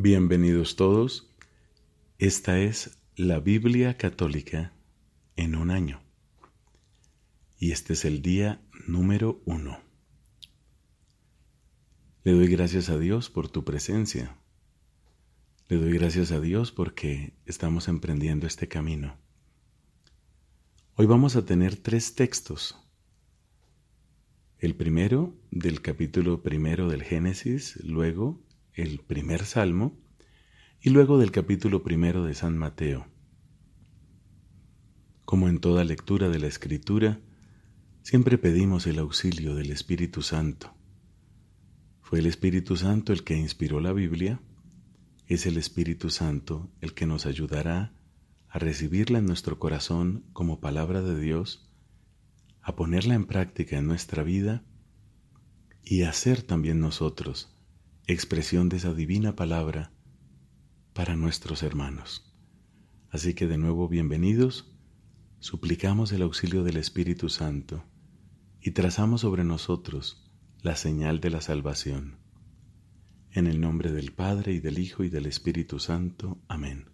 Bienvenidos todos. Esta es la Biblia Católica en un año. Y este es el día número uno. Le doy gracias a Dios por tu presencia. Le doy gracias a Dios porque estamos emprendiendo este camino. Hoy vamos a tener tres textos. El primero del capítulo primero del Génesis, luego el primer salmo, y luego del capítulo primero de San Mateo. Como en toda lectura de la Escritura, siempre pedimos el auxilio del Espíritu Santo. Fue el Espíritu Santo el que inspiró la Biblia, es el Espíritu Santo el que nos ayudará a recibirla en nuestro corazón como palabra de Dios, a ponerla en práctica en nuestra vida y a ser también nosotros expresión de esa divina palabra para nuestros hermanos. Así que de nuevo bienvenidos, suplicamos el auxilio del Espíritu Santo y trazamos sobre nosotros la señal de la salvación. En el nombre del Padre y del Hijo y del Espíritu Santo. Amén.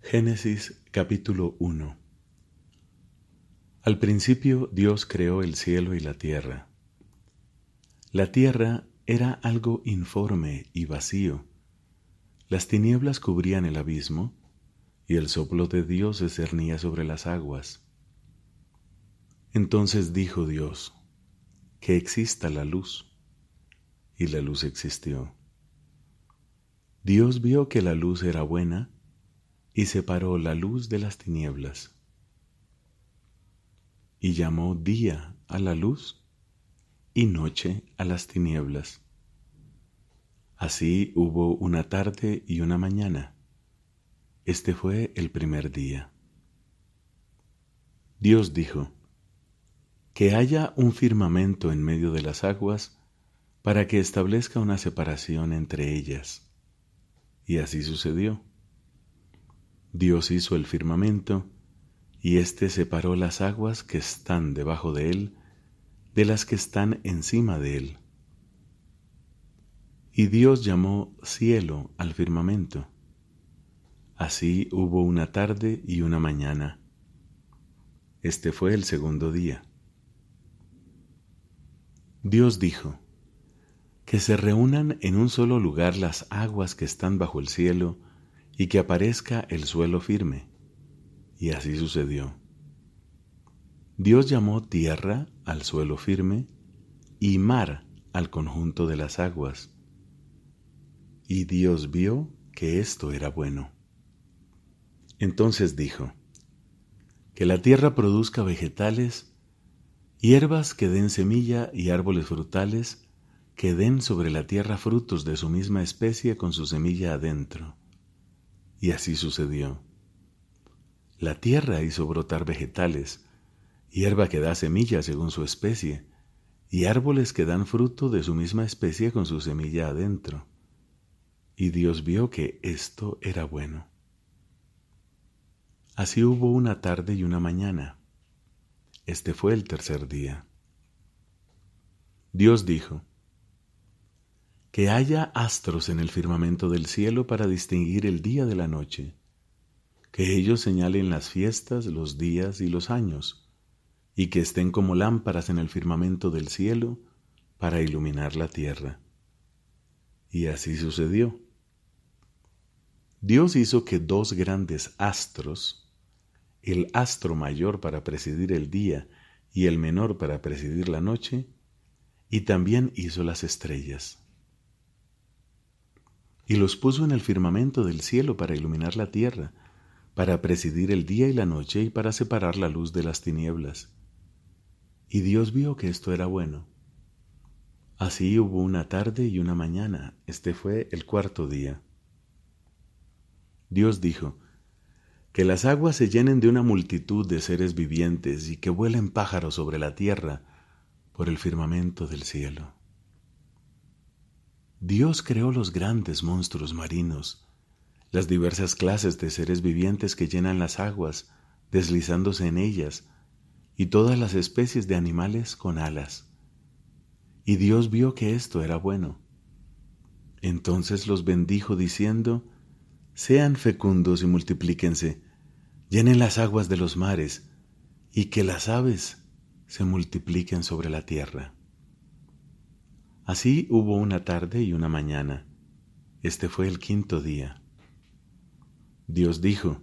Génesis capítulo 1 al principio Dios creó el cielo y la tierra. La tierra era algo informe y vacío. Las tinieblas cubrían el abismo y el soplo de Dios se cernía sobre las aguas. Entonces dijo Dios, que exista la luz. Y la luz existió. Dios vio que la luz era buena y separó la luz de las tinieblas y llamó día a la luz y noche a las tinieblas. Así hubo una tarde y una mañana. Este fue el primer día. Dios dijo, que haya un firmamento en medio de las aguas para que establezca una separación entre ellas. Y así sucedió. Dios hizo el firmamento, y éste separó las aguas que están debajo de él de las que están encima de él. Y Dios llamó cielo al firmamento. Así hubo una tarde y una mañana. Este fue el segundo día. Dios dijo, que se reúnan en un solo lugar las aguas que están bajo el cielo y que aparezca el suelo firme. Y así sucedió. Dios llamó tierra al suelo firme y mar al conjunto de las aguas. Y Dios vio que esto era bueno. Entonces dijo, que la tierra produzca vegetales, hierbas que den semilla y árboles frutales que den sobre la tierra frutos de su misma especie con su semilla adentro. Y así sucedió. La tierra hizo brotar vegetales, hierba que da semillas según su especie, y árboles que dan fruto de su misma especie con su semilla adentro. Y Dios vio que esto era bueno. Así hubo una tarde y una mañana. Este fue el tercer día. Dios dijo, Que haya astros en el firmamento del cielo para distinguir el día de la noche, que ellos señalen las fiestas, los días y los años, y que estén como lámparas en el firmamento del cielo para iluminar la tierra. Y así sucedió. Dios hizo que dos grandes astros, el astro mayor para presidir el día y el menor para presidir la noche, y también hizo las estrellas. Y los puso en el firmamento del cielo para iluminar la tierra, para presidir el día y la noche y para separar la luz de las tinieblas. Y Dios vio que esto era bueno. Así hubo una tarde y una mañana, este fue el cuarto día. Dios dijo, que las aguas se llenen de una multitud de seres vivientes y que vuelen pájaros sobre la tierra por el firmamento del cielo. Dios creó los grandes monstruos marinos, las diversas clases de seres vivientes que llenan las aguas, deslizándose en ellas, y todas las especies de animales con alas. Y Dios vio que esto era bueno. Entonces los bendijo diciendo, Sean fecundos y multiplíquense, llenen las aguas de los mares, y que las aves se multipliquen sobre la tierra. Así hubo una tarde y una mañana. Este fue el quinto día. Dios dijo,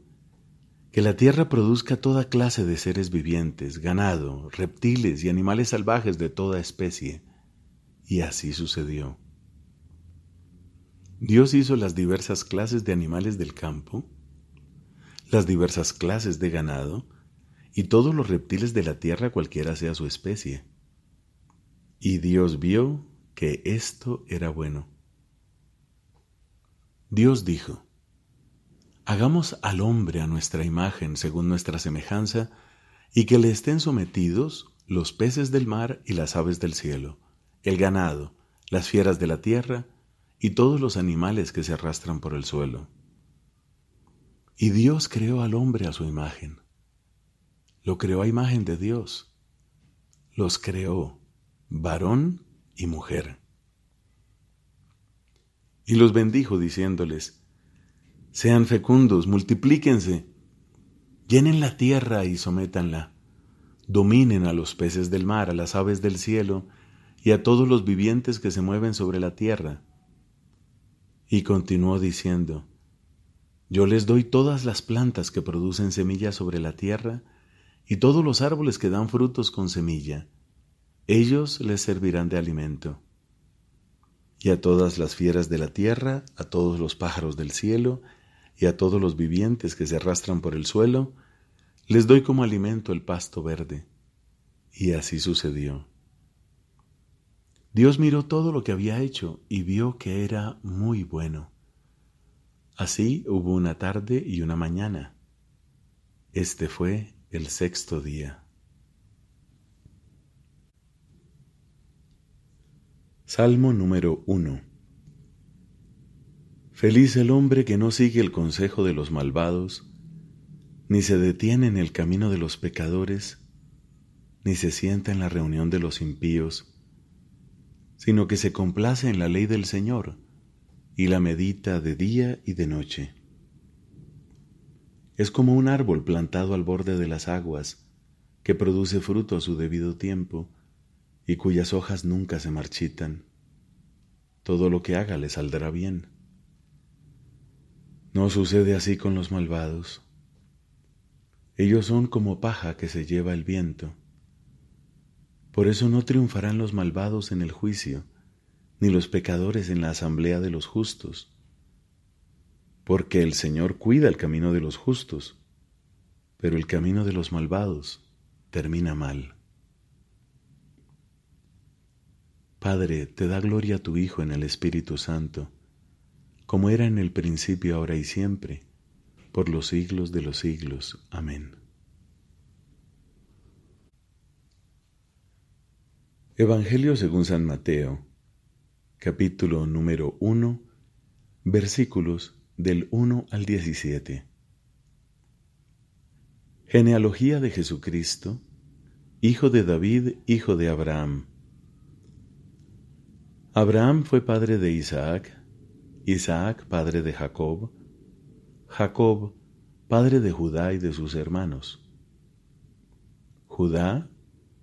que la tierra produzca toda clase de seres vivientes, ganado, reptiles y animales salvajes de toda especie. Y así sucedió. Dios hizo las diversas clases de animales del campo, las diversas clases de ganado, y todos los reptiles de la tierra cualquiera sea su especie. Y Dios vio que esto era bueno. Dios dijo, Hagamos al hombre a nuestra imagen, según nuestra semejanza, y que le estén sometidos los peces del mar y las aves del cielo, el ganado, las fieras de la tierra y todos los animales que se arrastran por el suelo. Y Dios creó al hombre a su imagen. Lo creó a imagen de Dios. Los creó varón y mujer. Y los bendijo diciéndoles, sean fecundos, multiplíquense, llenen la tierra y sométanla, dominen a los peces del mar, a las aves del cielo y a todos los vivientes que se mueven sobre la tierra. Y continuó diciendo, Yo les doy todas las plantas que producen semillas sobre la tierra y todos los árboles que dan frutos con semilla. Ellos les servirán de alimento. Y a todas las fieras de la tierra, a todos los pájaros del cielo, y a todos los vivientes que se arrastran por el suelo, les doy como alimento el pasto verde. Y así sucedió. Dios miró todo lo que había hecho y vio que era muy bueno. Así hubo una tarde y una mañana. Este fue el sexto día. Salmo número 1 Feliz el hombre que no sigue el consejo de los malvados, ni se detiene en el camino de los pecadores, ni se sienta en la reunión de los impíos, sino que se complace en la ley del Señor y la medita de día y de noche. Es como un árbol plantado al borde de las aguas, que produce fruto a su debido tiempo, y cuyas hojas nunca se marchitan. Todo lo que haga le saldrá bien no sucede así con los malvados. Ellos son como paja que se lleva el viento. Por eso no triunfarán los malvados en el juicio, ni los pecadores en la asamblea de los justos. Porque el Señor cuida el camino de los justos, pero el camino de los malvados termina mal. Padre, te da gloria a tu Hijo en el Espíritu Santo como era en el principio, ahora y siempre, por los siglos de los siglos. Amén. Evangelio según San Mateo, capítulo número 1, versículos del 1 al 17. Genealogía de Jesucristo, hijo de David, hijo de Abraham. Abraham fue padre de Isaac, Isaac, padre de Jacob, Jacob, padre de Judá y de sus hermanos. Judá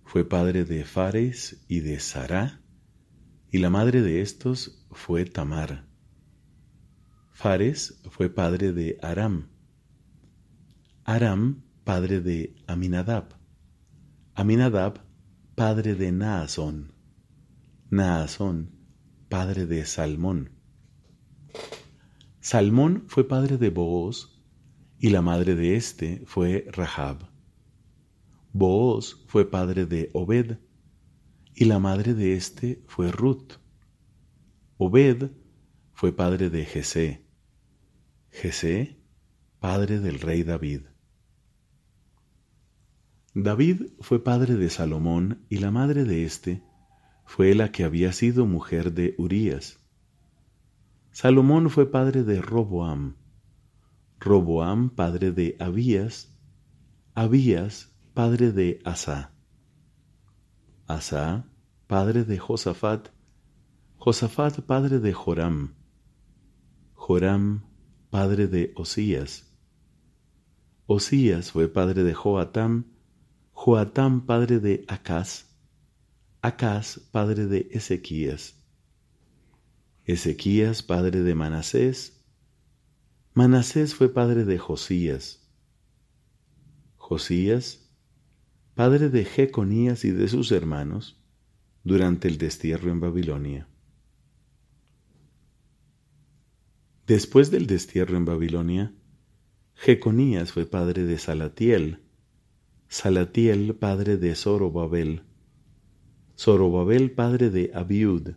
fue padre de Fares y de Sará, y la madre de estos fue Tamar. Fares fue padre de Aram, Aram, padre de Aminadab, Aminadab, padre de Naasón, Naasón, padre de Salmón, Salmón fue padre de Booz y la madre de éste fue Rahab. Booz fue padre de Obed y la madre de éste fue Ruth. Obed fue padre de Jesé. Jesé, padre del rey David. David fue padre de Salomón y la madre de éste fue la que había sido mujer de Urías. Salomón fue padre de Roboam, Roboam padre de Abías, Abías padre de Asa, Asa padre de Josafat, Josafat padre de Joram, Joram padre de Osías, Osías fue padre de Joatán, Joatán padre de Acaz, Acaz padre de Ezequías. Ezequías, padre de Manasés. Manasés fue padre de Josías. Josías, padre de Jeconías y de sus hermanos, durante el destierro en Babilonia. Después del destierro en Babilonia, Jeconías fue padre de Salatiel, Salatiel padre de Zorobabel, Zorobabel padre de Abiud,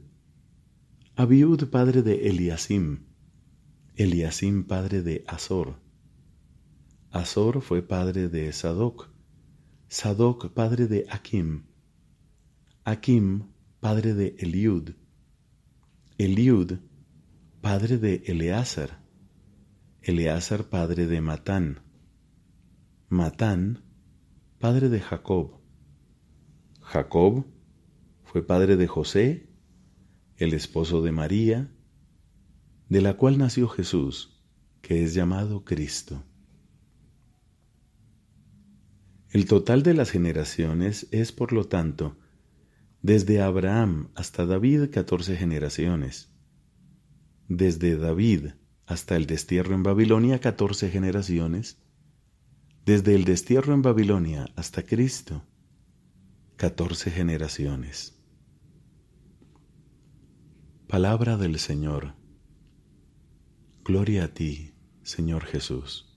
Abiud padre de Eliasim, Eliasim padre de Azor, Azor fue padre de Sadoc, Sadoc padre de Akim, Akim padre de Eliud, Eliud padre de Eleazar, Eleazar padre de Matán, Matán padre de Jacob, Jacob fue padre de José el esposo de María, de la cual nació Jesús, que es llamado Cristo. El total de las generaciones es, por lo tanto, desde Abraham hasta David, catorce generaciones. Desde David hasta el destierro en Babilonia, catorce generaciones. Desde el destierro en Babilonia hasta Cristo, catorce generaciones. Palabra del Señor. Gloria a ti, Señor Jesús.